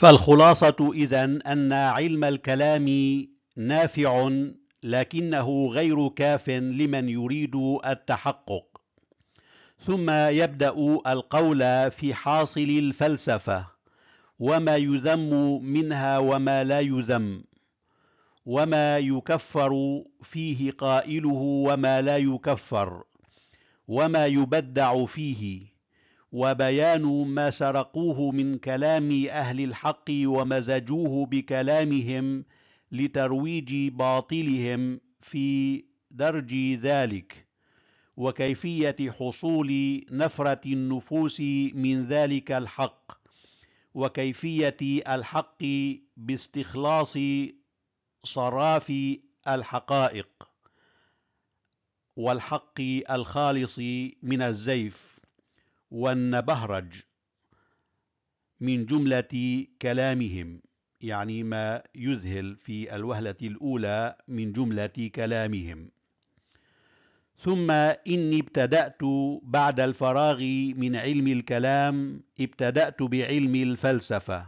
فالخلاصة إذا أن علم الكلام نافع لكنه غير كاف لمن يريد التحقق ثم يبدأ القول في حاصل الفلسفة وما يذم منها وما لا يذم وما يكفر فيه قائله وما لا يكفر وما يبدع فيه وبيان ما سرقوه من كلام اهل الحق ومزجوه بكلامهم لترويج باطلهم في درج ذلك وكيفيه حصول نفره النفوس من ذلك الحق وكيفيه الحق باستخلاص صراف الحقائق والحق الخالص من الزيف والنبهرج من جملة كلامهم يعني ما يذهل في الوهلة الأولى من جملة كلامهم ثم إني ابتدأت بعد الفراغ من علم الكلام ابتدأت بعلم الفلسفة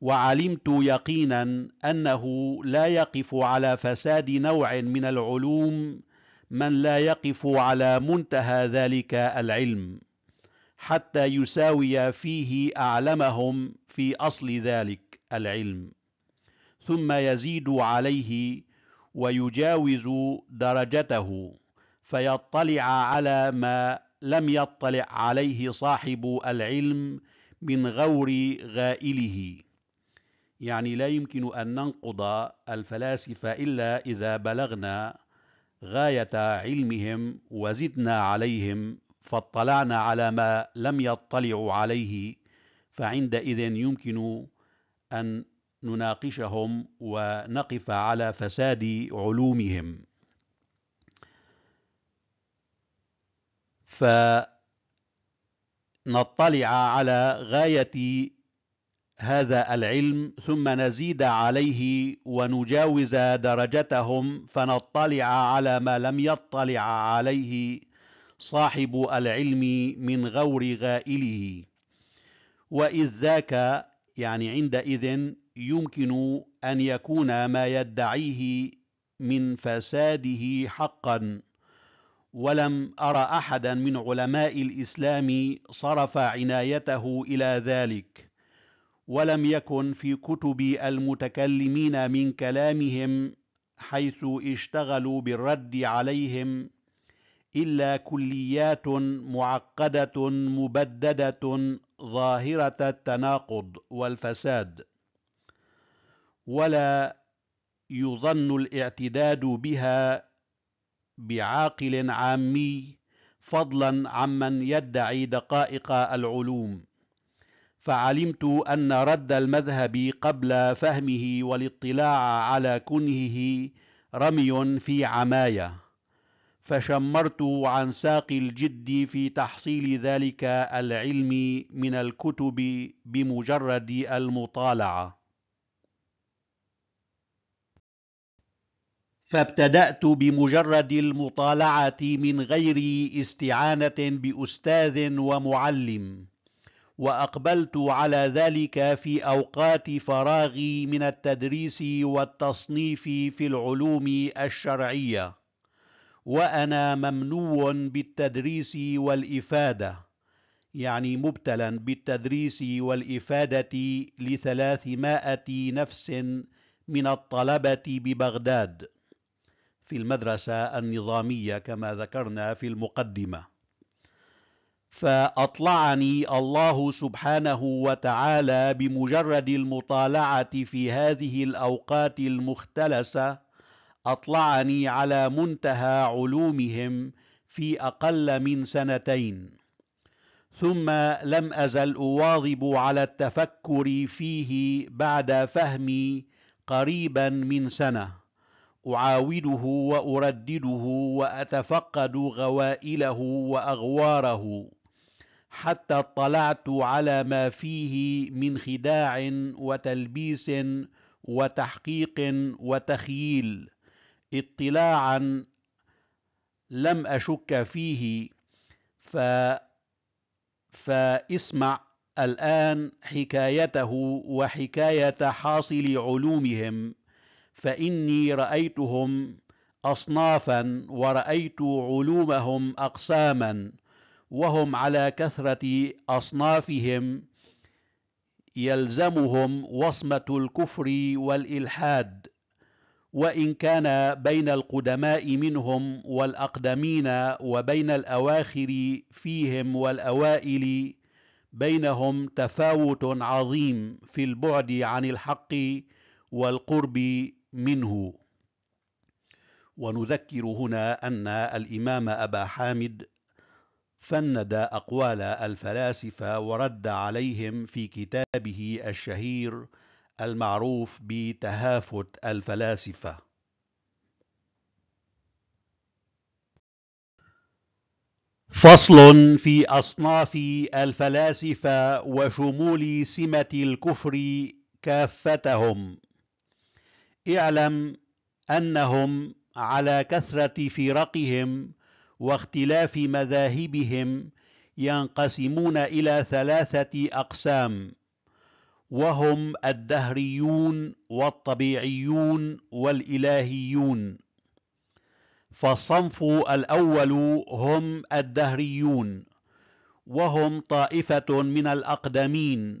وعلمت يقينا أنه لا يقف على فساد نوع من العلوم من لا يقف على منتهى ذلك العلم حتى يساوي فيه أعلمهم في أصل ذلك العلم ثم يزيد عليه ويجاوز درجته فيطلع على ما لم يطلع عليه صاحب العلم من غور غائله يعني لا يمكن أن ننقض الفلاسفة إلا إذا بلغنا غاية علمهم وزدنا عليهم فاطلعنا على ما لم يطلعوا عليه فعندئذ يمكن أن نناقشهم ونقف على فساد علومهم فنطلع على غاية هذا العلم ثم نزيد عليه ونجاوز درجتهم فنطلع على ما لم يطلع عليه صاحب العلم من غور غائله وإذ ذاك يعني عندئذ يمكن أن يكون ما يدعيه من فساده حقا ولم أرى أحدا من علماء الإسلام صرف عنايته إلى ذلك ولم يكن في كتب المتكلمين من كلامهم حيث اشتغلوا بالرد عليهم إلا كليات معقدة مبددة ظاهرة التناقض والفساد ولا يظن الاعتداد بها بعاقل عامي فضلا عمن يدعي دقائق العلوم فعلمت أن رد المذهب قبل فهمه والاطلاع على كنهه رمي في عمايه فشمرت عن ساق الجد في تحصيل ذلك العلم من الكتب بمجرد المطالعه فابتدات بمجرد المطالعه من غير استعانه باستاذ ومعلم واقبلت على ذلك في اوقات فراغي من التدريس والتصنيف في العلوم الشرعيه وأنا ممنوع بالتدريس والإفادة يعني مبتلا بالتدريس والإفادة لثلاثمائة نفس من الطلبة ببغداد في المدرسة النظامية كما ذكرنا في المقدمة فأطلعني الله سبحانه وتعالى بمجرد المطالعة في هذه الأوقات المختلسة أطلعني على منتهى علومهم في أقل من سنتين ثم لم أزل أواظب على التفكر فيه بعد فهمي قريبا من سنة أعاوده وأردده وأتفقد غوائله وأغواره حتى اطلعت على ما فيه من خداع وتلبيس وتحقيق وتخييل اطلاعا لم أشك فيه ف فاسمع الآن حكايته وحكاية حاصل علومهم فإني رأيتهم أصنافا ورأيت علومهم أقساما وهم على كثرة أصنافهم يلزمهم وصمة الكفر والإلحاد وإن كان بين القدماء منهم والأقدمين وبين الأواخر فيهم والأوائل بينهم تفاوت عظيم في البعد عن الحق والقرب منه ونذكر هنا أن الإمام أبا حامد فند أقوال الفلاسفة ورد عليهم في كتابه الشهير المعروف بتهافت الفلاسفة فصل في أصناف الفلاسفة وشمول سمة الكفر كافتهم اعلم أنهم على كثرة فرقهم واختلاف مذاهبهم ينقسمون إلى ثلاثة أقسام وهم الدهريون والطبيعيون والالهيون فالصنف الاول هم الدهريون وهم طائفه من الاقدمين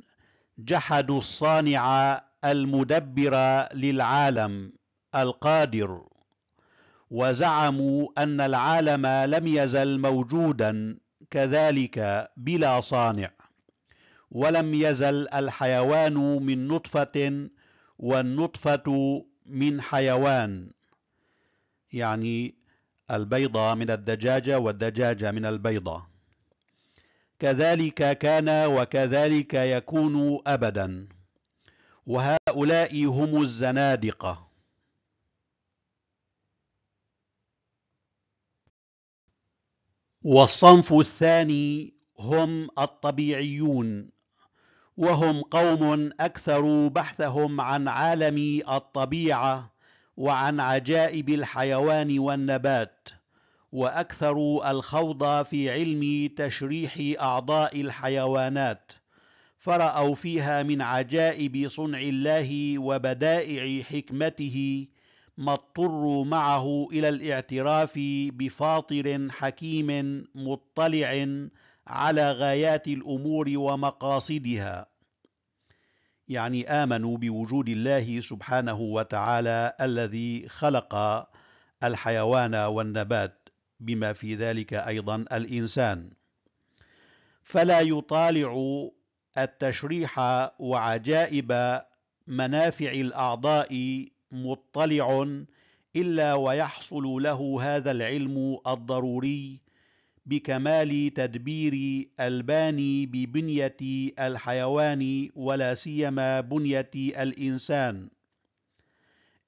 جحدوا الصانع المدبر للعالم القادر وزعموا ان العالم لم يزل موجودا كذلك بلا صانع ولم يزل الحيوان من نطفة والنطفة من حيوان يعني البيضة من الدجاجة والدجاجة من البيضة كذلك كان وكذلك يكون أبدا وهؤلاء هم الزنادقة والصنف الثاني هم الطبيعيون وهم قوم اكثروا بحثهم عن عالم الطبيعه وعن عجائب الحيوان والنبات واكثروا الخوض في علم تشريح اعضاء الحيوانات فراوا فيها من عجائب صنع الله وبدائع حكمته ما اضطروا معه الى الاعتراف بفاطر حكيم مطلع على غايات الامور ومقاصدها يعني امنوا بوجود الله سبحانه وتعالى الذي خلق الحيوان والنبات بما في ذلك ايضا الانسان فلا يطالع التشريح وعجائب منافع الاعضاء مطلع الا ويحصل له هذا العلم الضروري بكمال تدبير الباني ببنية الحيوان ولا سيما بنية الإنسان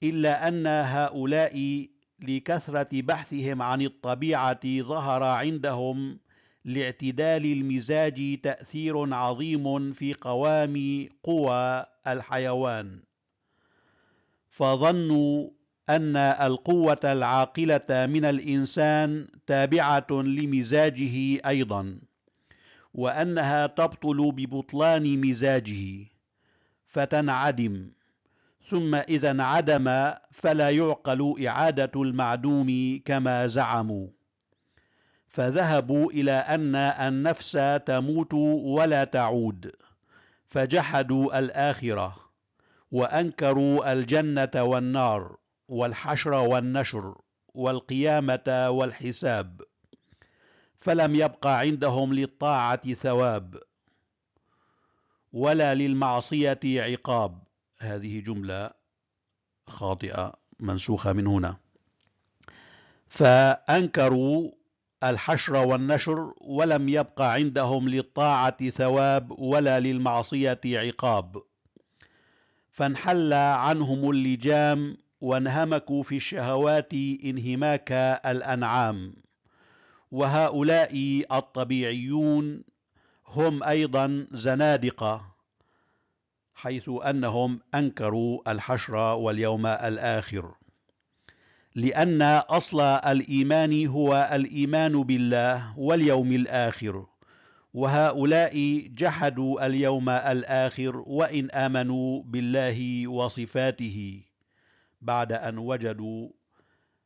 إلا أن هؤلاء لكثرة بحثهم عن الطبيعة ظهر عندهم لاعتدال المزاج تأثير عظيم في قوام قوى الحيوان فظنوا أن القوة العاقلة من الإنسان تابعة لمزاجه أيضا وأنها تبطل ببطلان مزاجه فتنعدم ثم إذا انعدم فلا يعقل إعادة المعدوم كما زعموا فذهبوا إلى أن النفس تموت ولا تعود فجحدوا الآخرة وأنكروا الجنة والنار والحشر والنشر والقيامة والحساب فلم يبق عندهم للطاعة ثواب ولا للمعصية عقاب هذه جملة خاطئة منسوخة من هنا فأنكروا الحشر والنشر ولم يبق عندهم للطاعة ثواب ولا للمعصية عقاب فانحل عنهم اللجام وانهمكوا في الشهوات انهماك الانعام وهؤلاء الطبيعيون هم ايضا زنادقه حيث انهم انكروا الحشر واليوم الاخر لان اصل الايمان هو الايمان بالله واليوم الاخر وهؤلاء جحدوا اليوم الاخر وان امنوا بالله وصفاته بعد أن وجدوا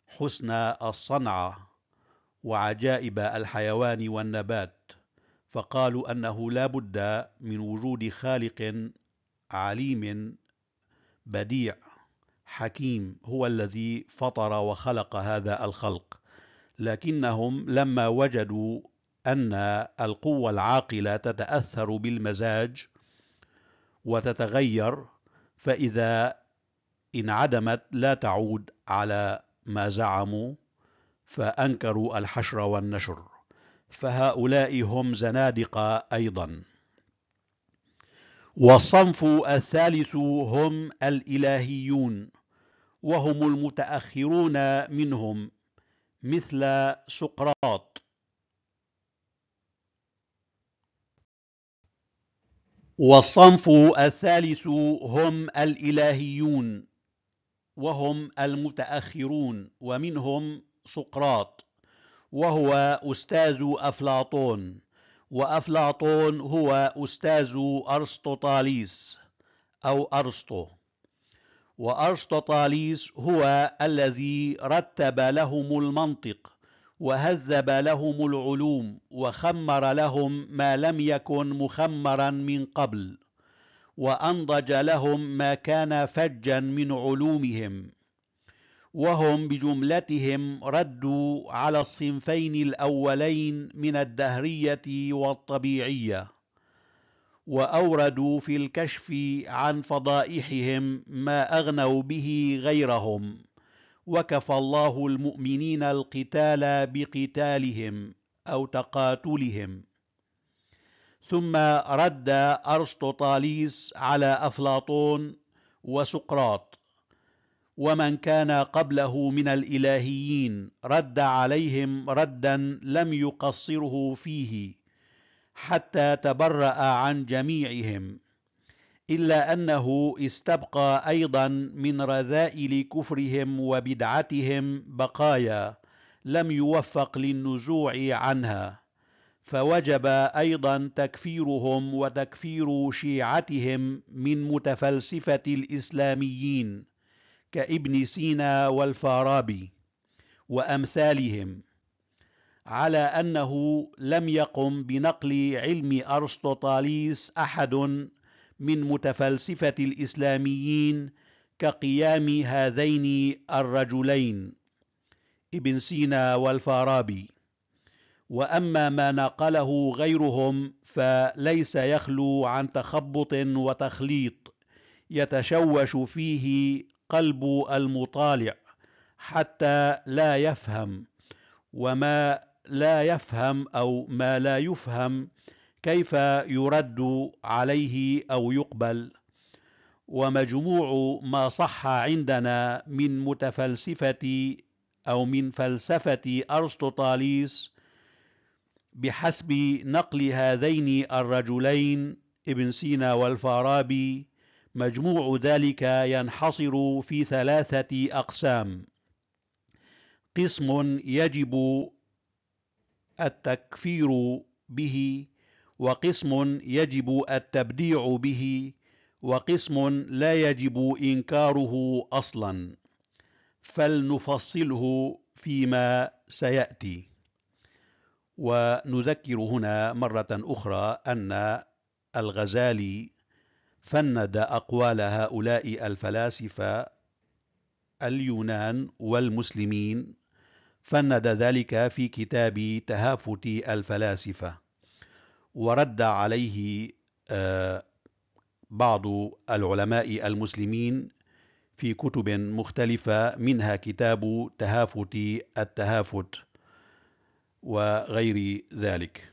حسن الصنعة وعجائب الحيوان والنبات فقالوا أنه لا بد من وجود خالق عليم بديع حكيم هو الذي فطر وخلق هذا الخلق لكنهم لما وجدوا أن القوة العاقلة تتأثر بالمزاج وتتغير فإذا انعدمت لا تعود على ما زعموا فأنكروا الحشر والنشر فهؤلاء هم زنادقة أيضا والصنف الثالث هم الإلهيون وهم المتأخرون منهم مثل سقراط والصنف الثالث هم الإلهيون وهم المتأخرون ومنهم سقراط وهو أستاذ أفلاطون وأفلاطون هو أستاذ أرسطوطاليس أو أرسطو وأرسطوطاليس هو الذي رتب لهم المنطق وهذب لهم العلوم وخمر لهم ما لم يكن مخمرا من قبل وأنضج لهم ما كان فجا من علومهم وهم بجملتهم ردوا على الصنفين الأولين من الدهرية والطبيعية وأوردوا في الكشف عن فضائحهم ما أغنوا به غيرهم وكفى الله المؤمنين القتال بقتالهم أو تقاتلهم ثم رد ارسطوطاليس على افلاطون وسقراط ومن كان قبله من الالهيين رد عليهم ردا لم يقصره فيه حتى تبرا عن جميعهم الا انه استبقى ايضا من رذائل كفرهم وبدعتهم بقايا لم يوفق للنزوع عنها فوجب ايضا تكفيرهم وتكفير شيعتهم من متفلسفه الاسلاميين كابن سينا والفارابي وامثالهم على انه لم يقم بنقل علم ارسطوطاليس احد من متفلسفه الاسلاميين كقيام هذين الرجلين ابن سينا والفارابي واما ما ناقله غيرهم فليس يخلو عن تخبط وتخليط يتشوش فيه قلب المطالع حتى لا يفهم وما لا يفهم او ما لا يفهم كيف يرد عليه او يقبل ومجموع ما صح عندنا من متفلسفه او من فلسفه ارسطو طاليس بحسب نقل هذين الرجلين ابن سينا والفارابي مجموع ذلك ينحصر في ثلاثة أقسام قسم يجب التكفير به وقسم يجب التبديع به وقسم لا يجب إنكاره أصلا فلنفصله فيما سيأتي ونذكر هنا مرة أخرى أن الغزالي فند أقوال هؤلاء الفلاسفة اليونان والمسلمين فند ذلك في كتاب تهافت الفلاسفة ورد عليه آه، بعض العلماء المسلمين في كتب مختلفة منها كتاب تهافت التهافت وغير ذلك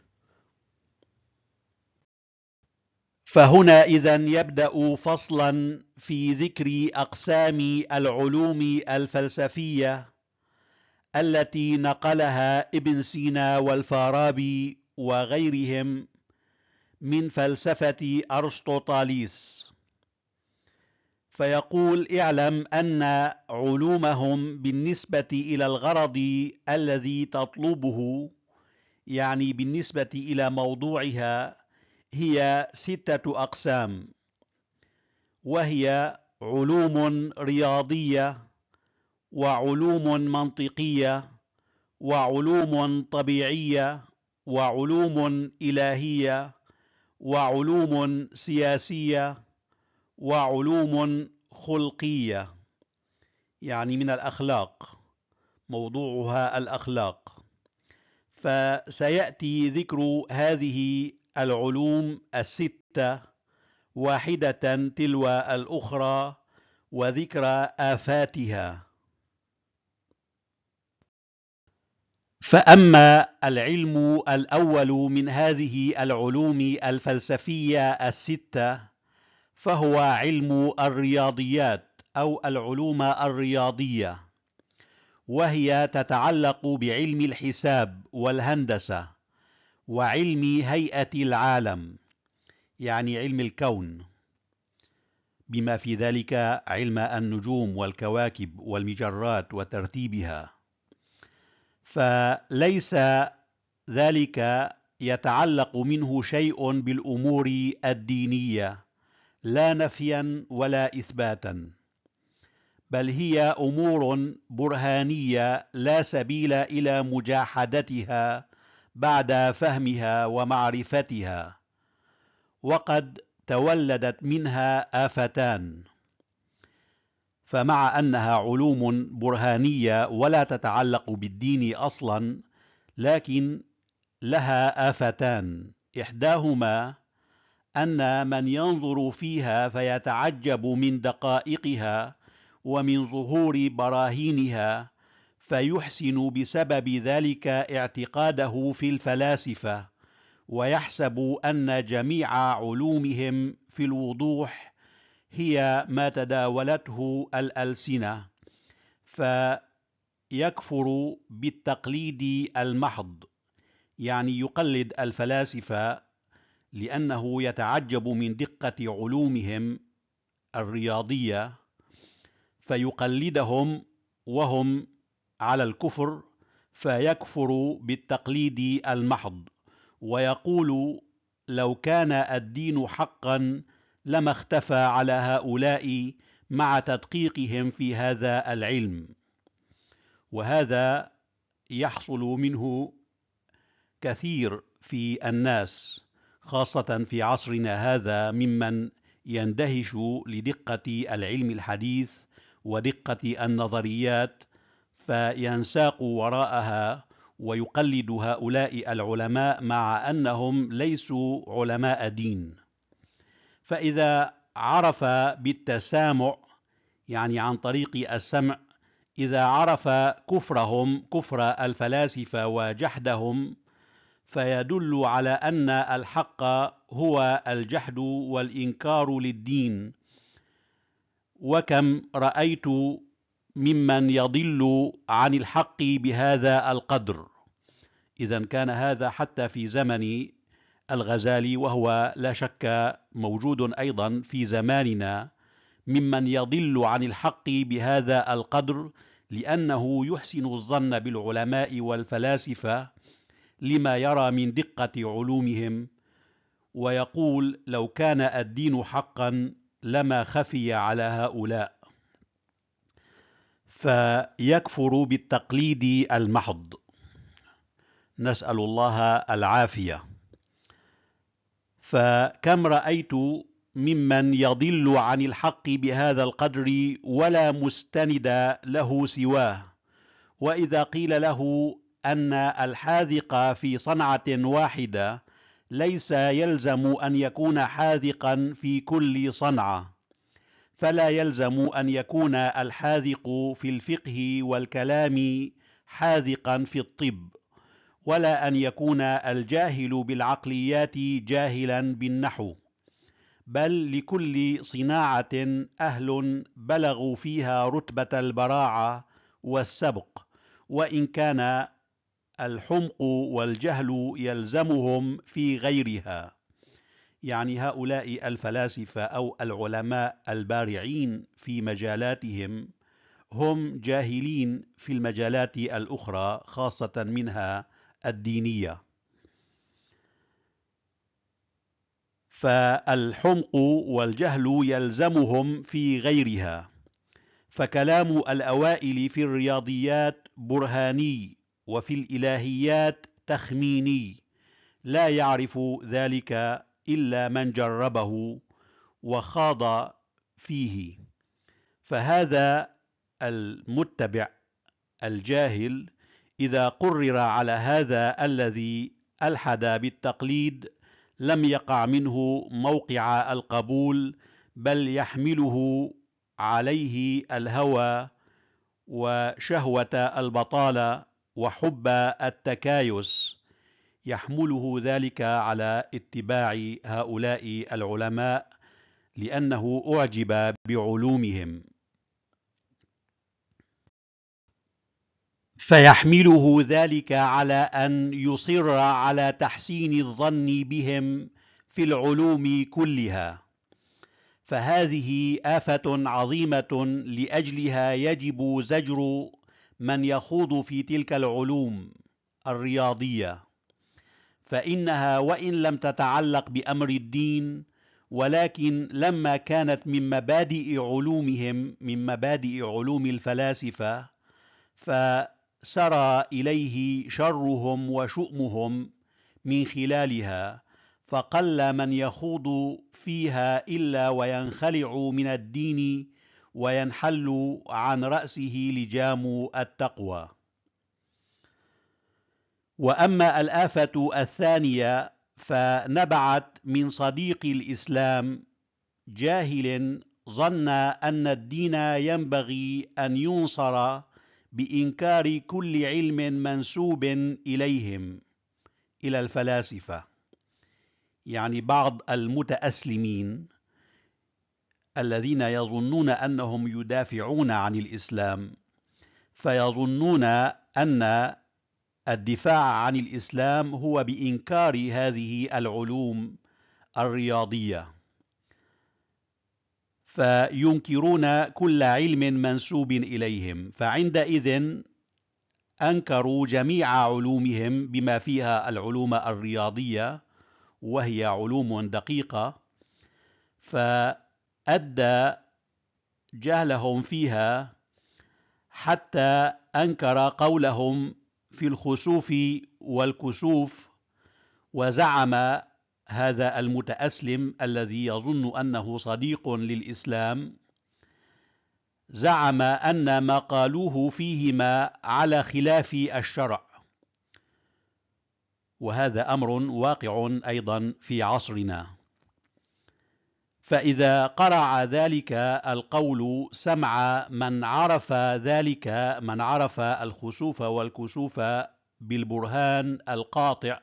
فهنا إذا يبدأ فصلا في ذكر أقسام العلوم الفلسفية التي نقلها ابن سينا والفارابي وغيرهم من فلسفة أرسطوطاليس فيقول اعلم أن علومهم بالنسبة إلى الغرض الذي تطلبه يعني بالنسبة إلى موضوعها هي ستة أقسام وهي علوم رياضية وعلوم منطقية وعلوم طبيعية وعلوم إلهية وعلوم سياسية وعلوم خلقية يعني من الأخلاق موضوعها الأخلاق فسيأتي ذكر هذه العلوم الستة واحدة تلو الأخرى وذكر آفاتها فأما العلم الأول من هذه العلوم الفلسفية الستة فهو علم الرياضيات أو العلوم الرياضية وهي تتعلق بعلم الحساب والهندسة وعلم هيئة العالم يعني علم الكون بما في ذلك علم النجوم والكواكب والمجرات وترتيبها فليس ذلك يتعلق منه شيء بالأمور الدينية لا نفيا ولا اثباتا بل هي امور برهانيه لا سبيل الى مجاحدتها بعد فهمها ومعرفتها وقد تولدت منها افتان فمع انها علوم برهانيه ولا تتعلق بالدين اصلا لكن لها افتان احداهما أن من ينظر فيها فيتعجب من دقائقها ومن ظهور براهينها فيحسن بسبب ذلك اعتقاده في الفلاسفة ويحسب أن جميع علومهم في الوضوح هي ما تداولته الألسنة فيكفر بالتقليد المحض يعني يقلد الفلاسفة لأنه يتعجب من دقة علومهم الرياضية فيقلدهم وهم على الكفر فيكفر بالتقليد المحض ويقول لو كان الدين حقا لما اختفى على هؤلاء مع تدقيقهم في هذا العلم وهذا يحصل منه كثير في الناس خاصة في عصرنا هذا ممن يندهش لدقة العلم الحديث ودقة النظريات فينساق وراءها ويقلد هؤلاء العلماء مع أنهم ليسوا علماء دين فإذا عرف بالتسامع يعني عن طريق السمع إذا عرف كفرهم كفر الفلاسفة وجحدهم فيدل على أن الحق هو الجحد والإنكار للدين وكم رأيت ممن يضل عن الحق بهذا القدر إذا كان هذا حتى في زمن الغزالي وهو لا شك موجود أيضا في زماننا ممن يضل عن الحق بهذا القدر لأنه يحسن الظن بالعلماء والفلاسفة لما يرى من دقة علومهم ويقول لو كان الدين حقا لما خفي على هؤلاء فيكفر بالتقليد المحض نسأل الله العافية فكم رأيت ممن يضل عن الحق بهذا القدر ولا مستند له سواه وإذا قيل له أن الحاذق في صنعة واحدة ليس يلزم أن يكون حاذقا في كل صنعة فلا يلزم أن يكون الحاذق في الفقه والكلام حاذقا في الطب ولا أن يكون الجاهل بالعقليات جاهلا بالنحو بل لكل صناعة أهل بلغوا فيها رتبة البراعة والسبق وإن كان الحمق والجهل يلزمهم في غيرها يعني هؤلاء الفلاسفة أو العلماء البارعين في مجالاتهم هم جاهلين في المجالات الأخرى خاصة منها الدينية فالحمق والجهل يلزمهم في غيرها فكلام الأوائل في الرياضيات برهاني وفي الإلهيات تخميني لا يعرف ذلك إلا من جربه وخاض فيه فهذا المتبع الجاهل إذا قرر على هذا الذي ألحد بالتقليد لم يقع منه موقع القبول بل يحمله عليه الهوى وشهوة البطالة وحب التكايس يحمله ذلك على اتباع هؤلاء العلماء لأنه أعجب بعلومهم فيحمله ذلك على أن يصر على تحسين الظن بهم في العلوم كلها فهذه آفة عظيمة لأجلها يجب زجر من يخوض في تلك العلوم الرياضيه فانها وان لم تتعلق بامر الدين ولكن لما كانت من مبادئ علومهم من مبادئ علوم الفلاسفه فسرى اليه شرهم وشؤمهم من خلالها فقل من يخوض فيها الا وينخلع من الدين وينحل عن رأسه لجام التقوى وأما الآفة الثانية فنبعت من صديق الإسلام جاهل ظن أن الدين ينبغي أن ينصر بإنكار كل علم منسوب إليهم إلى الفلاسفة يعني بعض المتأسلمين الذين يظنون أنهم يدافعون عن الإسلام فيظنون أن الدفاع عن الإسلام هو بإنكار هذه العلوم الرياضية فينكرون كل علم منسوب إليهم فعندئذ أنكروا جميع علومهم بما فيها العلوم الرياضية وهي علوم دقيقة فأنكروا أدى جهلهم فيها حتى أنكر قولهم في الخسوف والكسوف وزعم هذا المتأسلم الذي يظن أنه صديق للإسلام زعم أن ما قالوه فيهما على خلاف الشرع وهذا أمر واقع أيضا في عصرنا فإذا قرع ذلك القول سمع من عرف ذلك من عرف الخسوف والكسوف بالبرهان القاطع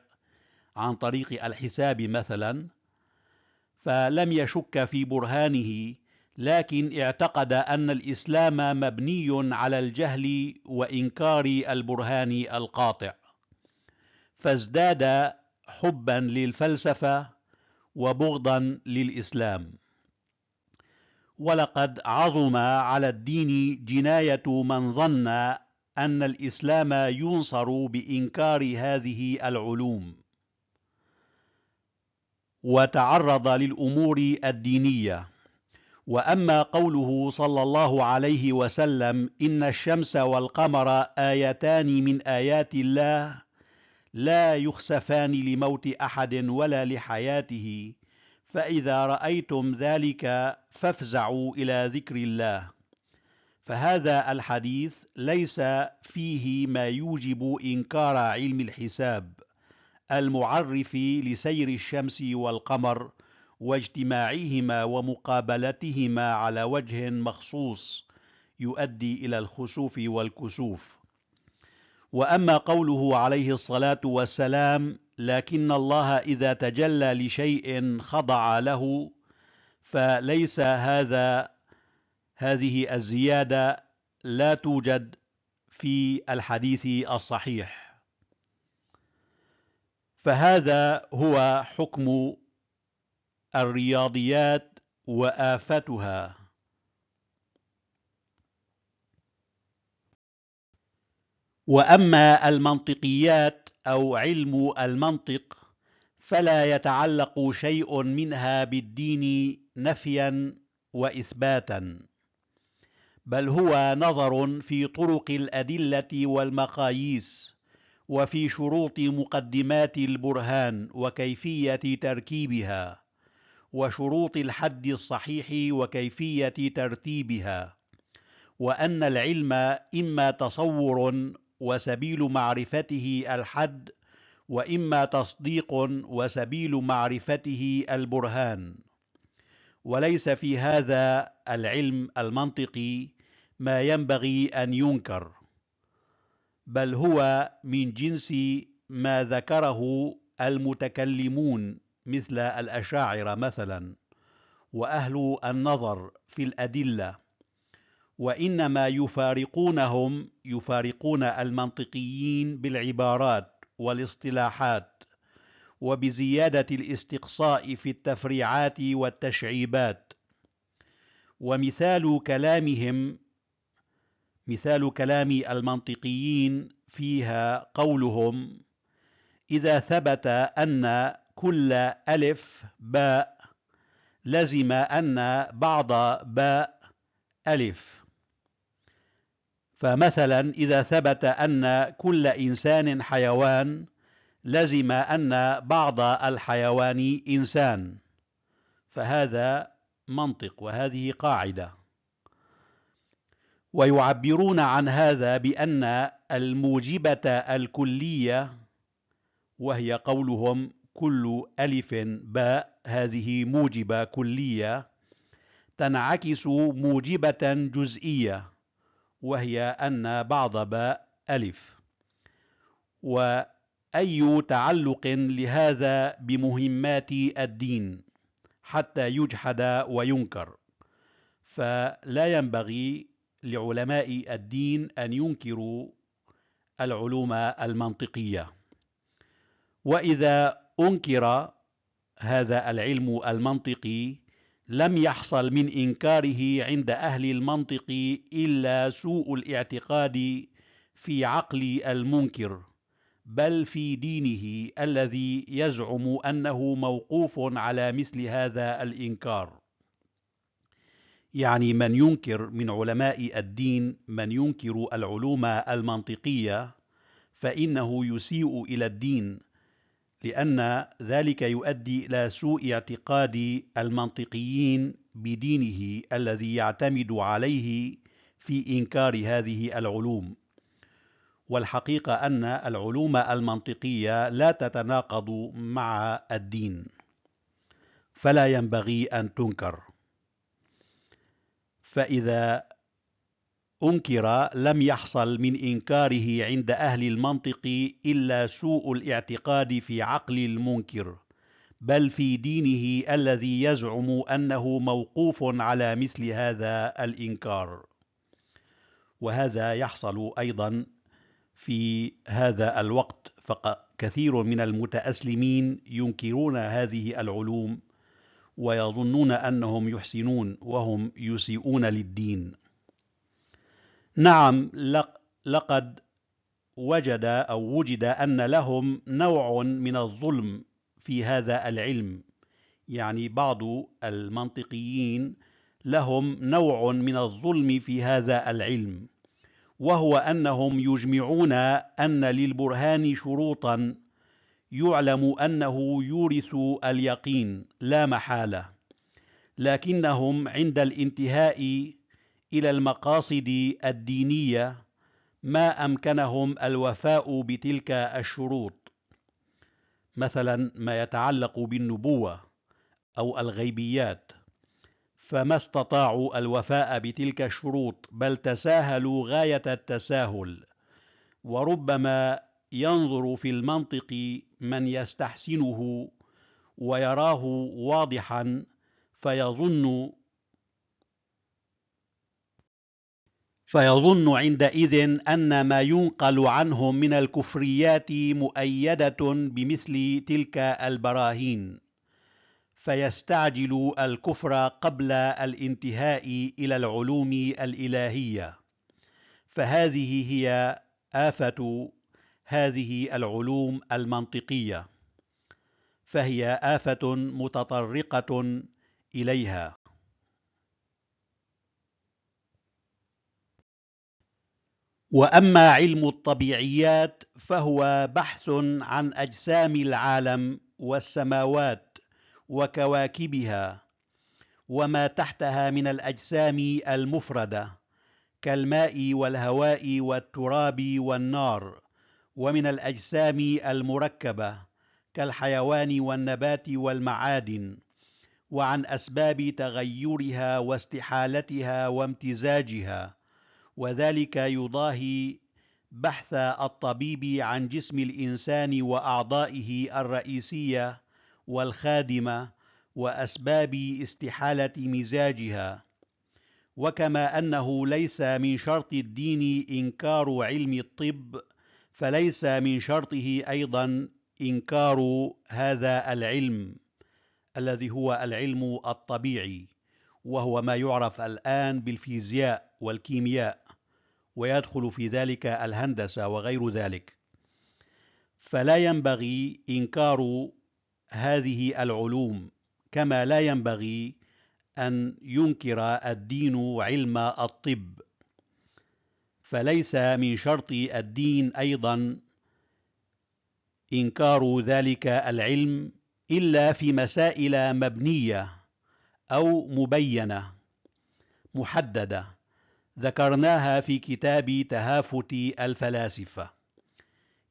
عن طريق الحساب مثلا فلم يشك في برهانه لكن اعتقد أن الإسلام مبني على الجهل وإنكار البرهان القاطع فازداد حبا للفلسفة وبغضا للإسلام ولقد عظم على الدين جناية من ظن أن الإسلام ينصر بإنكار هذه العلوم وتعرض للأمور الدينية وأما قوله صلى الله عليه وسلم إن الشمس والقمر آيتان من آيات الله لا يخسفان لموت أحد ولا لحياته فإذا رأيتم ذلك فافزعوا إلى ذكر الله فهذا الحديث ليس فيه ما يوجب إنكار علم الحساب المعرف لسير الشمس والقمر واجتماعهما ومقابلتهما على وجه مخصوص يؤدي إلى الخسوف والكسوف وأما قوله عليه الصلاة والسلام لكن الله إذا تجلى لشيء خضع له فليس هذا هذه الزيادة لا توجد في الحديث الصحيح فهذا هو حكم الرياضيات وآفتها وأما المنطقيات أو علم المنطق فلا يتعلق شيء منها بالدين نفيا وإثباتا بل هو نظر في طرق الأدلة والمقاييس وفي شروط مقدمات البرهان وكيفية تركيبها وشروط الحد الصحيح وكيفية ترتيبها وأن العلم إما تصور وسبيل معرفته الحد واما تصديق وسبيل معرفته البرهان وليس في هذا العلم المنطقي ما ينبغي ان ينكر بل هو من جنس ما ذكره المتكلمون مثل الاشاعره مثلا واهل النظر في الادله وانما يفارقونهم يفارقون المنطقيين بالعبارات والاصطلاحات وبزياده الاستقصاء في التفريعات والتشعيبات ومثال كلامهم مثال كلام المنطقيين فيها قولهم اذا ثبت ان كل الف باء لزم ان بعض باء الف فمثلا إذا ثبت أن كل إنسان حيوان لزم أن بعض الحيوان إنسان فهذا منطق وهذه قاعدة ويعبرون عن هذا بأن الموجبة الكلية وهي قولهم كل ألف باء هذه موجبة كلية تنعكس موجبة جزئية وهي أن بعض باء ألف وأي تعلق لهذا بمهمات الدين حتى يجحد وينكر فلا ينبغي لعلماء الدين أن ينكروا العلوم المنطقية وإذا أنكر هذا العلم المنطقي لم يحصل من إنكاره عند أهل المنطق إلا سوء الاعتقاد في عقل المنكر بل في دينه الذي يزعم أنه موقوف على مثل هذا الإنكار يعني من ينكر من علماء الدين من ينكر العلوم المنطقية فإنه يسيء إلى الدين لأن ذلك يؤدي إلى سوء اعتقاد المنطقيين بدينه الذي يعتمد عليه في إنكار هذه العلوم والحقيقة أن العلوم المنطقية لا تتناقض مع الدين فلا ينبغي أن تنكر فإذا أنكر لم يحصل من إنكاره عند أهل المنطق إلا سوء الاعتقاد في عقل المنكر بل في دينه الذي يزعم أنه موقوف على مثل هذا الإنكار وهذا يحصل أيضا في هذا الوقت فكثير من المتأسلمين ينكرون هذه العلوم ويظنون أنهم يحسنون وهم يسيئون للدين نعم لقد وجد أو وجد أن لهم نوع من الظلم في هذا العلم يعني بعض المنطقيين لهم نوع من الظلم في هذا العلم وهو أنهم يجمعون أن للبرهان شروطا يعلم أنه يورث اليقين لا محالة لكنهم عند الانتهاء الى المقاصد الدينيه ما امكنهم الوفاء بتلك الشروط مثلا ما يتعلق بالنبوه او الغيبيات فما استطاعوا الوفاء بتلك الشروط بل تساهلوا غايه التساهل وربما ينظر في المنطق من يستحسنه ويراه واضحا فيظن فيظن عندئذ أن ما ينقل عنهم من الكفريات مؤيدة بمثل تلك البراهين فيستعجل الكفر قبل الانتهاء إلى العلوم الإلهية فهذه هي آفة هذه العلوم المنطقية فهي آفة متطرقة إليها واما علم الطبيعيات فهو بحث عن اجسام العالم والسماوات وكواكبها وما تحتها من الاجسام المفرده كالماء والهواء والتراب والنار ومن الاجسام المركبه كالحيوان والنبات والمعادن وعن اسباب تغيرها واستحالتها وامتزاجها وذلك يضاهي بحث الطبيب عن جسم الانسان واعضائه الرئيسيه والخادمه واسباب استحاله مزاجها وكما انه ليس من شرط الدين انكار علم الطب فليس من شرطه ايضا انكار هذا العلم الذي هو العلم الطبيعي وهو ما يعرف الان بالفيزياء والكيمياء ويدخل في ذلك الهندسه وغير ذلك فلا ينبغي انكار هذه العلوم كما لا ينبغي ان ينكر الدين علم الطب فليس من شرط الدين ايضا انكار ذلك العلم الا في مسائل مبنيه او مبينه محدده ذكرناها في كتاب تهافت الفلاسفة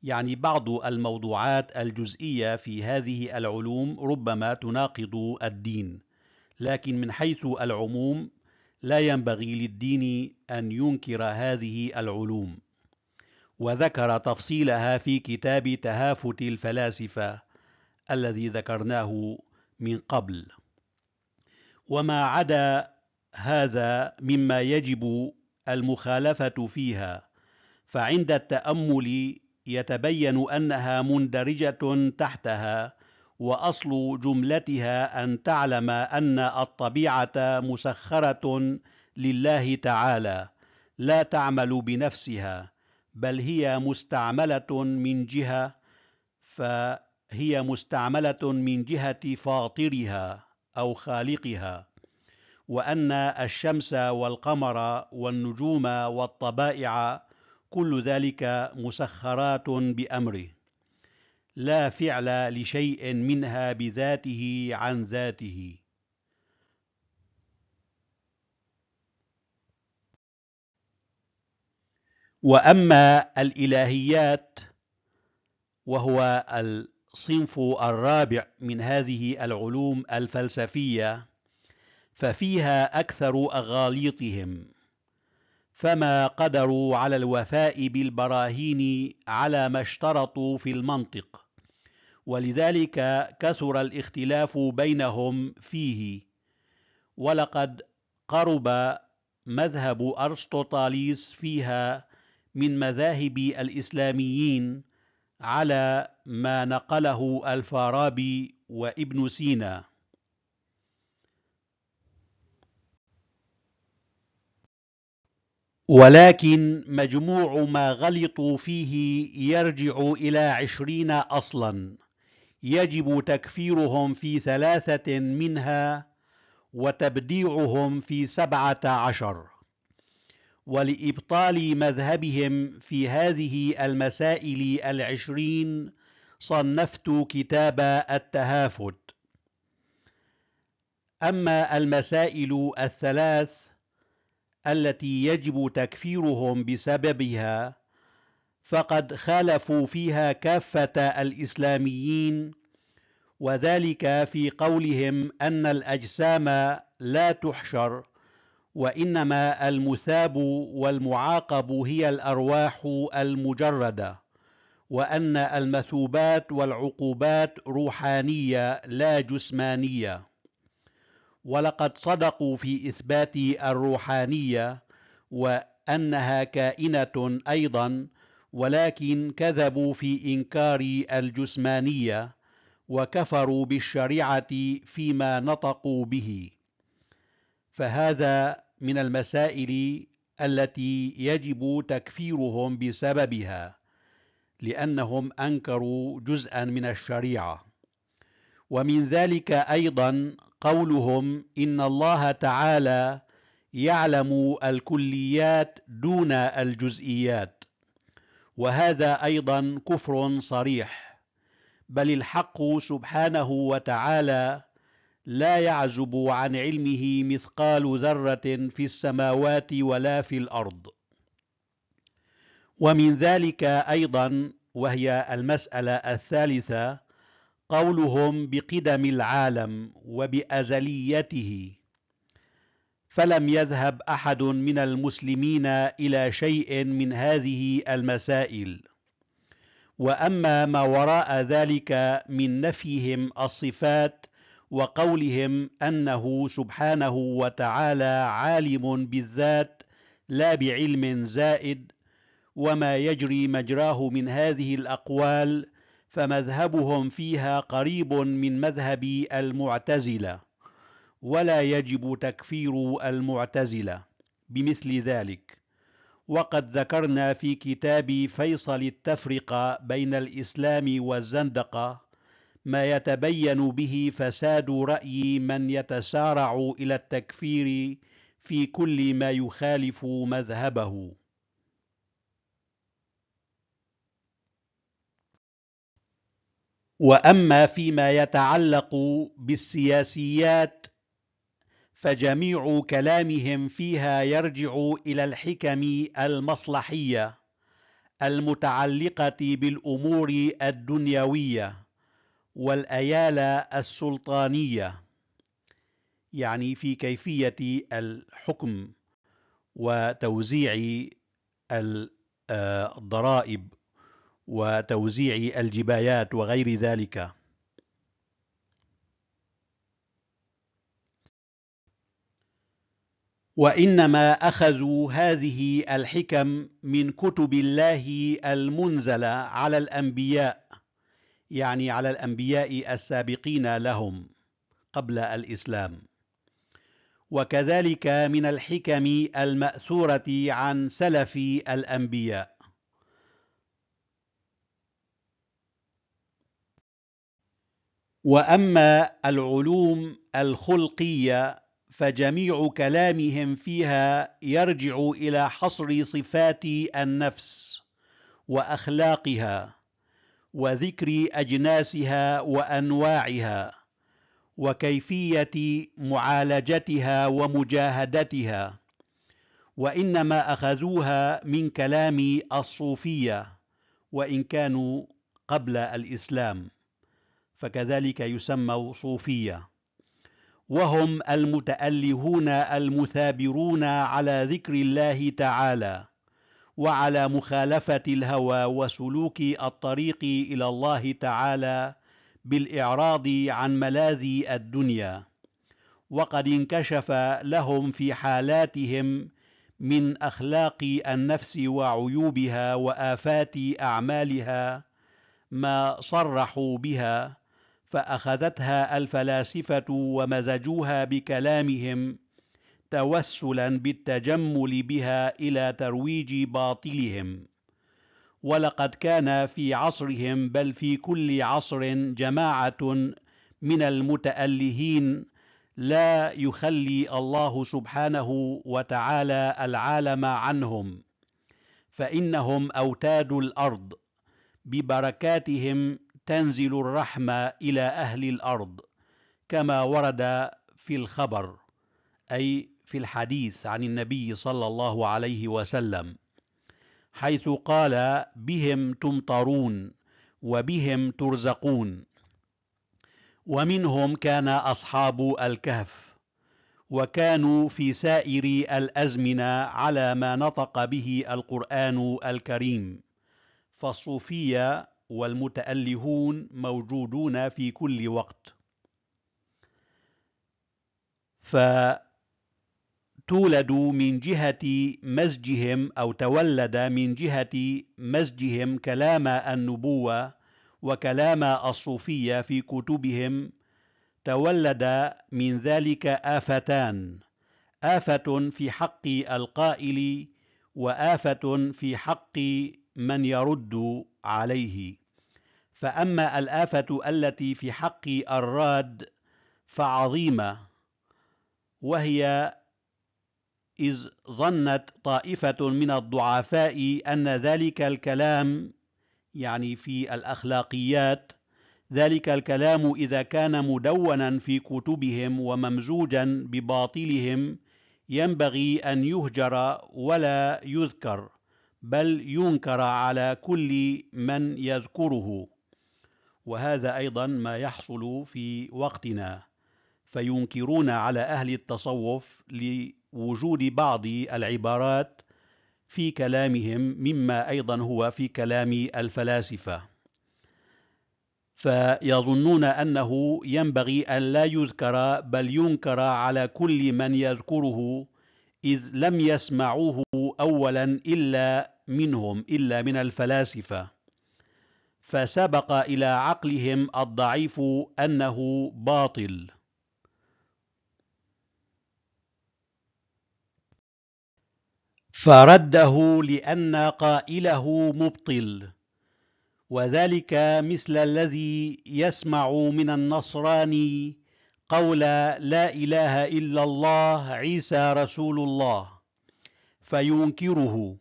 يعني بعض الموضوعات الجزئية في هذه العلوم ربما تناقض الدين لكن من حيث العموم لا ينبغي للدين أن ينكر هذه العلوم وذكر تفصيلها في كتاب تهافت الفلاسفة الذي ذكرناه من قبل وما عدا هذا مما يجب المخالفه فيها فعند التامل يتبين انها مندرجه تحتها واصل جملتها ان تعلم ان الطبيعه مسخره لله تعالى لا تعمل بنفسها بل هي مستعمله من جهه فهي مستعمله من جهه فاطرها او خالقها وان الشمس والقمر والنجوم والطبائع كل ذلك مسخرات بامره لا فعل لشيء منها بذاته عن ذاته واما الالهيات وهو الصنف الرابع من هذه العلوم الفلسفيه ففيها أكثر أغاليطهم فما قدروا على الوفاء بالبراهين على ما اشترطوا في المنطق ولذلك كثر الاختلاف بينهم فيه ولقد قرب مذهب أرسطوطاليس فيها من مذاهب الإسلاميين على ما نقله الفارابي وابن سينا ولكن مجموع ما غلطوا فيه يرجع إلى عشرين أصلا يجب تكفيرهم في ثلاثة منها وتبديعهم في سبعة عشر ولإبطال مذهبهم في هذه المسائل العشرين صنفت كتاب التهافت أما المسائل الثلاث التي يجب تكفيرهم بسببها فقد خالفوا فيها كافه الاسلاميين وذلك في قولهم ان الاجسام لا تحشر وانما المثاب والمعاقب هي الارواح المجرده وان المثوبات والعقوبات روحانيه لا جسمانيه ولقد صدقوا في إثبات الروحانية وأنها كائنة أيضا ولكن كذبوا في إنكار الجسمانية وكفروا بالشريعة فيما نطقوا به فهذا من المسائل التي يجب تكفيرهم بسببها لأنهم أنكروا جزءا من الشريعة ومن ذلك أيضا قولهم ان الله تعالى يعلم الكليات دون الجزئيات وهذا ايضا كفر صريح بل الحق سبحانه وتعالى لا يعزب عن علمه مثقال ذره في السماوات ولا في الارض ومن ذلك ايضا وهي المساله الثالثه قولهم بقدم العالم وبازليته فلم يذهب احد من المسلمين الى شيء من هذه المسائل واما ما وراء ذلك من نفيهم الصفات وقولهم انه سبحانه وتعالى عالم بالذات لا بعلم زائد وما يجري مجراه من هذه الاقوال فمذهبهم فيها قريب من مذهب المعتزلة ولا يجب تكفير المعتزلة بمثل ذلك وقد ذكرنا في كتاب فيصل التفرقة بين الإسلام والزندقة ما يتبين به فساد رأي من يتسارع إلى التكفير في كل ما يخالف مذهبه وأما فيما يتعلق بالسياسيات فجميع كلامهم فيها يرجع إلى الحكم المصلحية المتعلقة بالأمور الدنيوية والأيالة السلطانية يعني في كيفية الحكم وتوزيع آه، الضرائب وتوزيع الجبايات وغير ذلك وانما اخذوا هذه الحكم من كتب الله المنزله على الانبياء يعني على الانبياء السابقين لهم قبل الاسلام وكذلك من الحكم الماثوره عن سلف الانبياء واما العلوم الخلقيه فجميع كلامهم فيها يرجع الى حصر صفات النفس واخلاقها وذكر اجناسها وانواعها وكيفيه معالجتها ومجاهدتها وانما اخذوها من كلام الصوفيه وان كانوا قبل الاسلام فكذلك يسموا صوفية وهم المتألهون المثابرون على ذكر الله تعالى وعلى مخالفة الهوى وسلوك الطريق إلى الله تعالى بالإعراض عن ملاذ الدنيا وقد انكشف لهم في حالاتهم من أخلاق النفس وعيوبها وآفات أعمالها ما صرحوا بها فأخذتها الفلاسفة ومزجوها بكلامهم توسلا بالتجمل بها إلى ترويج باطلهم ولقد كان في عصرهم بل في كل عصر جماعة من المتألهين لا يخلي الله سبحانه وتعالى العالم عنهم فإنهم أوتاد الأرض ببركاتهم تنزل الرحمه الى اهل الارض كما ورد في الخبر اي في الحديث عن النبي صلى الله عليه وسلم حيث قال بهم تمطرون وبهم ترزقون ومنهم كان اصحاب الكهف وكانوا في سائر الازمنه على ما نطق به القران الكريم فالصوفيه والمتألهون موجودون في كل وقت فتولد من جهة مزجهم أو تولد من جهة مزجهم كلام النبوة وكلام الصوفية في كتبهم تولد من ذلك آفتان آفة في حق القائل وآفة في حق من يرد عليه فاما الافه التي في حق الراد فعظيمه وهي اذ ظنت طائفه من الضعفاء ان ذلك الكلام يعني في الاخلاقيات ذلك الكلام اذا كان مدونا في كتبهم وممزوجا بباطلهم ينبغي ان يهجر ولا يذكر بل ينكر على كل من يذكره وهذا ايضا ما يحصل في وقتنا فينكرون على اهل التصوف لوجود بعض العبارات في كلامهم مما ايضا هو في كلام الفلاسفه فيظنون انه ينبغي ان لا يذكر بل ينكر على كل من يذكره اذ لم يسمعوه اولا الا منهم إلا من الفلاسفة فسبق إلى عقلهم الضعيف أنه باطل فرده لأن قائله مبطل وذلك مثل الذي يسمع من النصراني قول لا إله إلا الله عيسى رسول الله فينكره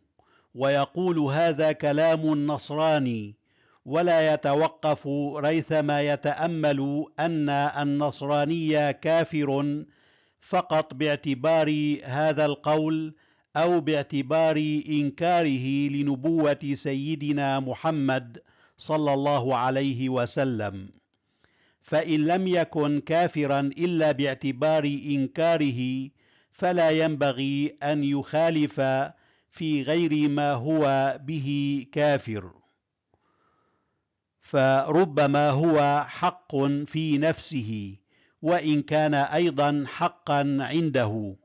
ويقول هذا كلام نصراني ولا يتوقف ريثما يتامل ان النصراني كافر فقط باعتبار هذا القول او باعتبار انكاره لنبوه سيدنا محمد صلى الله عليه وسلم فان لم يكن كافرا الا باعتبار انكاره فلا ينبغي ان يخالف في غير ما هو به كافر فربما هو حق في نفسه وان كان ايضا حقا عنده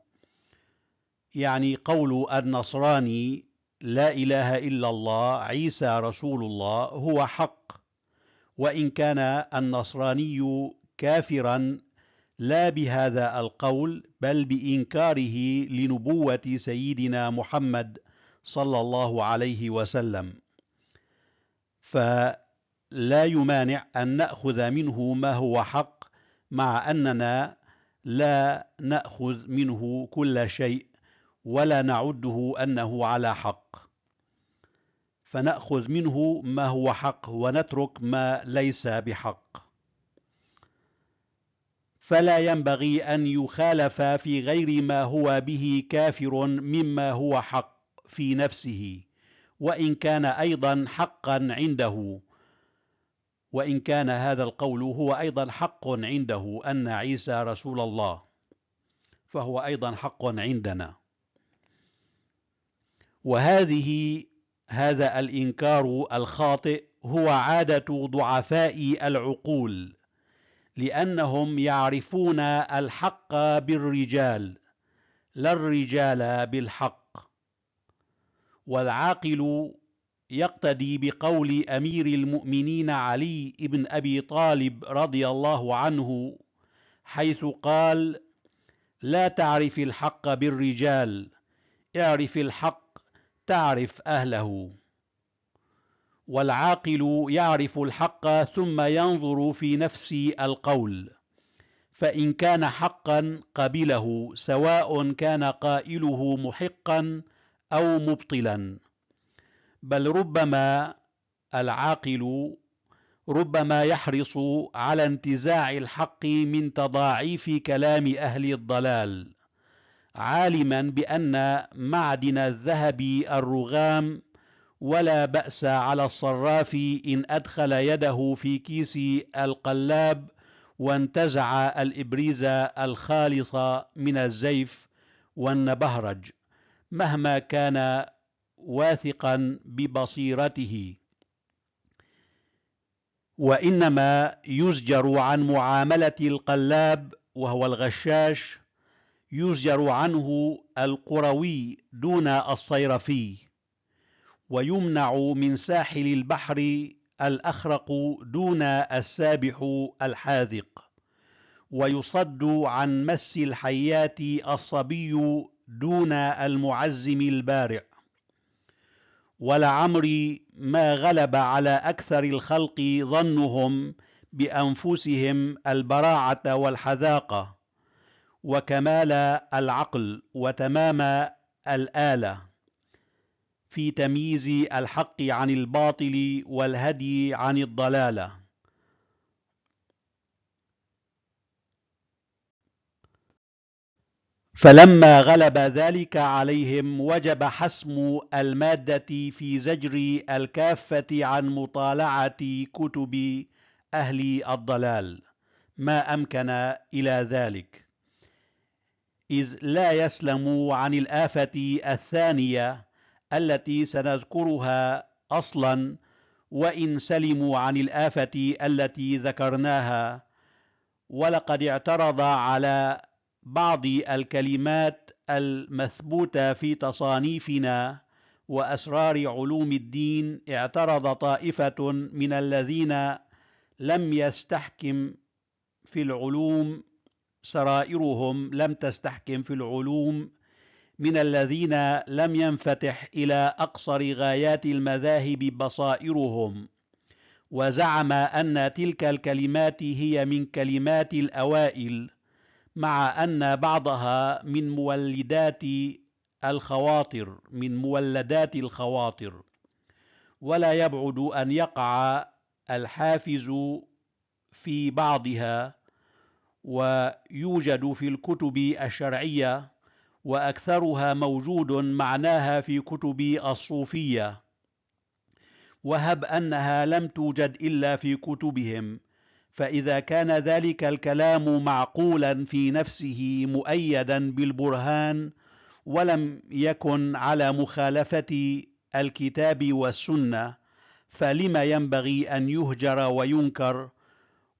يعني قول النصراني لا اله الا الله عيسى رسول الله هو حق وان كان النصراني كافرا لا بهذا القول بل بإنكاره لنبوة سيدنا محمد صلى الله عليه وسلم فلا يمانع أن نأخذ منه ما هو حق مع أننا لا نأخذ منه كل شيء ولا نعده أنه على حق فنأخذ منه ما هو حق ونترك ما ليس بحق فلا ينبغي أن يخالف في غير ما هو به كافر مما هو حق في نفسه وإن كان أيضا حقا عنده وإن كان هذا القول هو أيضا حق عنده أن عيسى رسول الله فهو أيضا حق عندنا وهذه هذا الإنكار الخاطئ هو عادة ضعفاء العقول لأنهم يعرفون الحق بالرجال لا الرجال بالحق والعاقل يقتدي بقول أمير المؤمنين علي بن أبي طالب رضي الله عنه حيث قال لا تعرف الحق بالرجال اعرف الحق تعرف أهله والعاقل يعرف الحق ثم ينظر في نفس القول فان كان حقا قبله سواء كان قائله محقا او مبطلا بل ربما العاقل ربما يحرص على انتزاع الحق من تضاعيف كلام اهل الضلال عالما بان معدن الذهب الرغام ولا بأس على الصراف إن أدخل يده في كيس القلاب وانتزع الإبريز الخالص من الزيف والنبهرج مهما كان واثقا ببصيرته وإنما يزجر عن معاملة القلاب وهو الغشاش يزجر عنه القروي دون الصيرفي ويمنع من ساحل البحر الأخرق دون السابح الحاذق ويصد عن مس الحيات الصبي دون المعزم البارع ولعمري ما غلب على أكثر الخلق ظنهم بأنفسهم البراعة والحذاقة وكمال العقل وتمام الآلة في تمييز الحق عن الباطل والهدي عن الضلاله فلما غلب ذلك عليهم وجب حسم المادة في زجر الكافة عن مطالعة كتب أهل الضلال ما أمكن إلى ذلك إذ لا يسلم عن الآفة الثانية التي سنذكرها اصلا وان سلموا عن الافه التي ذكرناها ولقد اعترض على بعض الكلمات المثبوته في تصانيفنا واسرار علوم الدين اعترض طائفه من الذين لم يستحكم في العلوم سرائرهم لم تستحكم في العلوم من الذين لم ينفتح إلى أقصر غايات المذاهب بصائرهم وزعم أن تلك الكلمات هي من كلمات الأوائل مع أن بعضها من مولدات الخواطر من مولدات الخواطر ولا يبعد أن يقع الحافز في بعضها ويوجد في الكتب الشرعيه وأكثرها موجود معناها في كتب الصوفية وهب أنها لم توجد إلا في كتبهم فإذا كان ذلك الكلام معقولا في نفسه مؤيدا بالبرهان ولم يكن على مخالفة الكتاب والسنة فلما ينبغي أن يهجر وينكر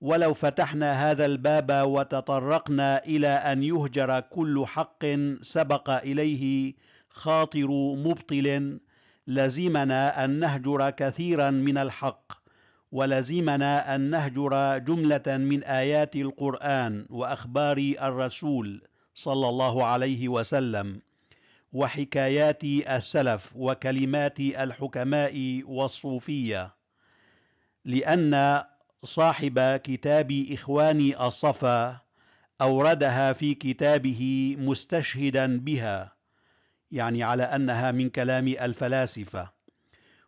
ولو فتحنا هذا الباب وتطرقنا الى ان يهجر كل حق سبق اليه خاطر مبطل لزمنا ان نهجر كثيرا من الحق ولزمنا ان نهجر جمله من ايات القران واخبار الرسول صلى الله عليه وسلم وحكايات السلف وكلمات الحكماء والصوفيه لان صاحب كتاب إخواني الصفا أوردها في كتابه مستشهدا بها يعني على أنها من كلام الفلاسفة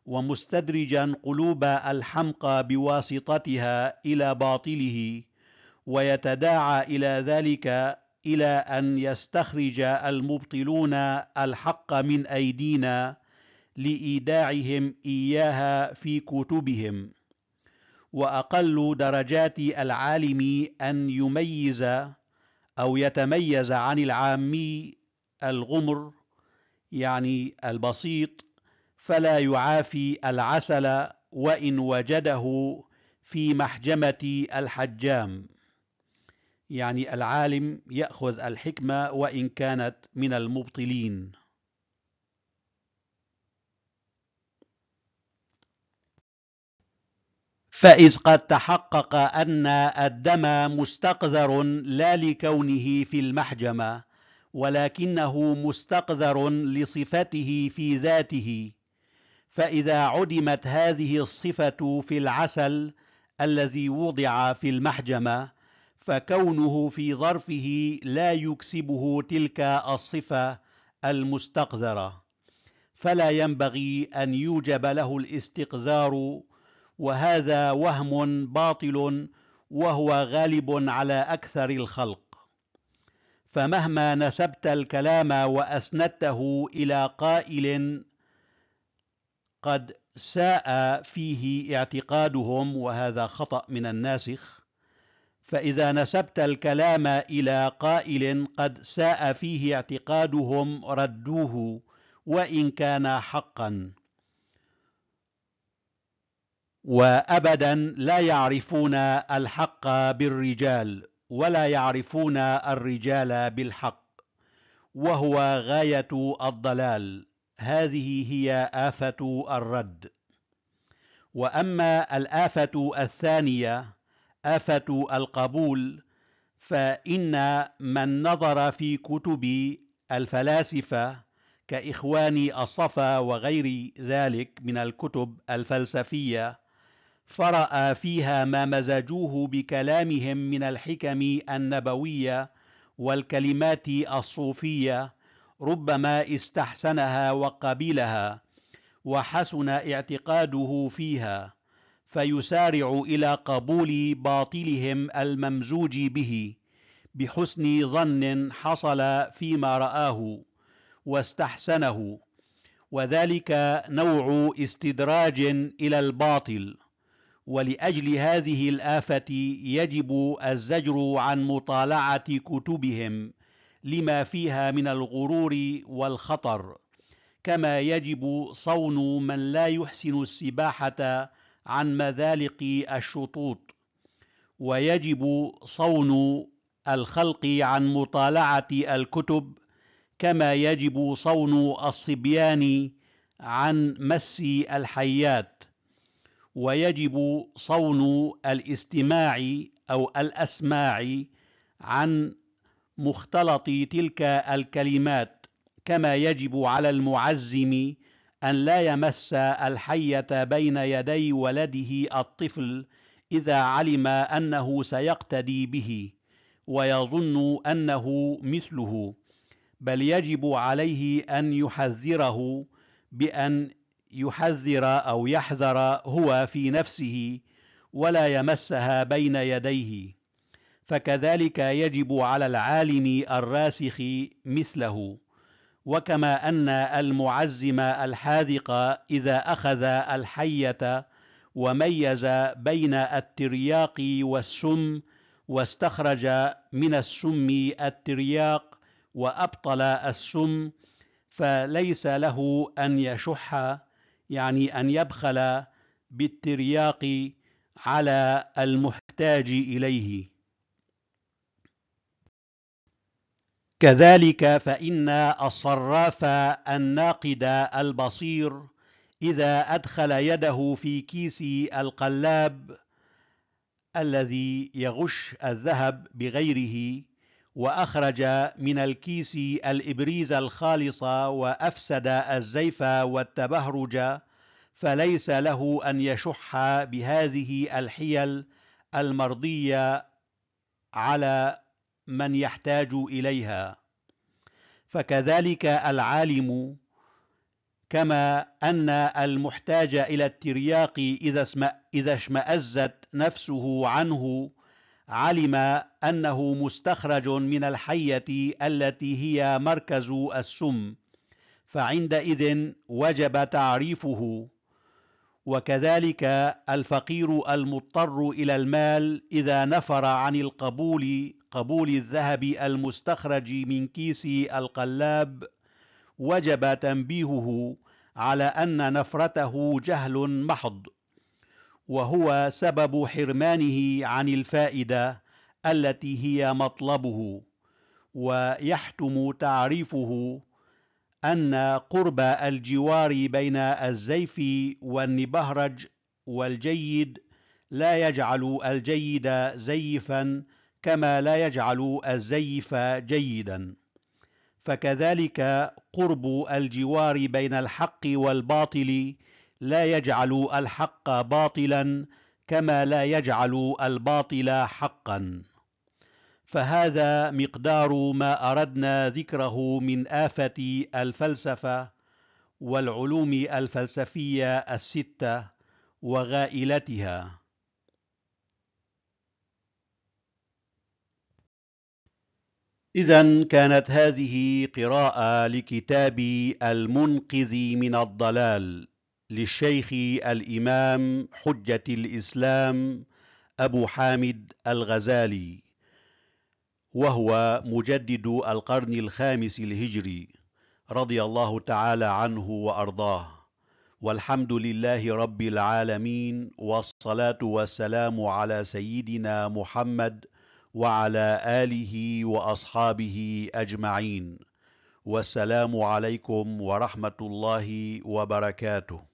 ومستدرجا قلوب الحمقى بواسطتها إلى باطله ويتداعى إلى ذلك إلى أن يستخرج المبطلون الحق من أيدينا لإيداعهم إياها في كتبهم وأقل درجات العالم أن يميز أو يتميز عن العامي الغمر يعني البسيط فلا يعافي العسل وإن وجده في محجمة الحجام يعني العالم يأخذ الحكمة وإن كانت من المبطلين فإذ قد تحقق أن الدم مستقذر لا لكونه في المحجمة ولكنه مستقذر لصفته في ذاته فإذا عدمت هذه الصفة في العسل الذي وضع في المحجمة فكونه في ظرفه لا يكسبه تلك الصفة المستقذرة فلا ينبغي أن يوجب له الاستقذار وهذا وهم باطل وهو غالب على اكثر الخلق فمهما نسبت الكلام واسندته الى قائل قد ساء فيه اعتقادهم وهذا خطا من الناسخ فاذا نسبت الكلام الى قائل قد ساء فيه اعتقادهم ردوه وان كان حقا وابدا لا يعرفون الحق بالرجال ولا يعرفون الرجال بالحق وهو غايه الضلال هذه هي افه الرد واما الافه الثانيه افه القبول فان من نظر في كتب الفلاسفه كاخوان الصفا وغير ذلك من الكتب الفلسفيه فرأى فيها ما مزجوه بكلامهم من الحكم النبوية والكلمات الصوفية ربما استحسنها وقبلها وحسن اعتقاده فيها فيسارع إلى قبول باطلهم الممزوج به بحسن ظن حصل فيما رآه واستحسنه وذلك نوع استدراج إلى الباطل ولاجل هذه الافه يجب الزجر عن مطالعه كتبهم لما فيها من الغرور والخطر كما يجب صون من لا يحسن السباحه عن مذالق الشطوط ويجب صون الخلق عن مطالعه الكتب كما يجب صون الصبيان عن مس الحيات ويجب صون الاستماع أو الأسماع عن مختلط تلك الكلمات كما يجب على المعزم أن لا يمس الحية بين يدي ولده الطفل إذا علم أنه سيقتدي به ويظن أنه مثله بل يجب عليه أن يحذره بأن يحذر او يحذر هو في نفسه ولا يمسها بين يديه فكذلك يجب على العالم الراسخ مثله وكما ان المعزم الحاذق اذا اخذ الحيه وميز بين الترياق والسم واستخرج من السم الترياق وابطل السم فليس له ان يشح يعني أن يبخل بالترياق على المحتاج إليه كذلك فإن الصراف الناقد البصير إذا أدخل يده في كيس القلاب الذي يغش الذهب بغيره واخرج من الكيس الابريز الخالص وافسد الزيف والتبهرج فليس له ان يشح بهذه الحيل المرضيه على من يحتاج اليها فكذلك العالم كما ان المحتاج الى الترياق اذا اشمازت نفسه عنه علم أنه مستخرج من الحية التي هي مركز السم فعندئذ وجب تعريفه وكذلك الفقير المضطر إلى المال إذا نفر عن القبول قبول الذهب المستخرج من كيس القلاب وجب تنبيهه على أن نفرته جهل محض وهو سبب حرمانه عن الفائده التي هي مطلبه ويحتم تعريفه ان قرب الجوار بين الزيف والنبهرج والجيد لا يجعل الجيد زيفا كما لا يجعل الزيف جيدا فكذلك قرب الجوار بين الحق والباطل لا يجعل الحق باطلا كما لا يجعل الباطل حقا فهذا مقدار ما اردنا ذكره من افه الفلسفه والعلوم الفلسفيه السته وغائلتها إذا كانت هذه قراءة لكتاب المنقذ من الضلال للشيخ الإمام حجة الإسلام أبو حامد الغزالي وهو مجدد القرن الخامس الهجري رضي الله تعالى عنه وأرضاه والحمد لله رب العالمين والصلاة والسلام على سيدنا محمد وعلى آله وأصحابه أجمعين والسلام عليكم ورحمة الله وبركاته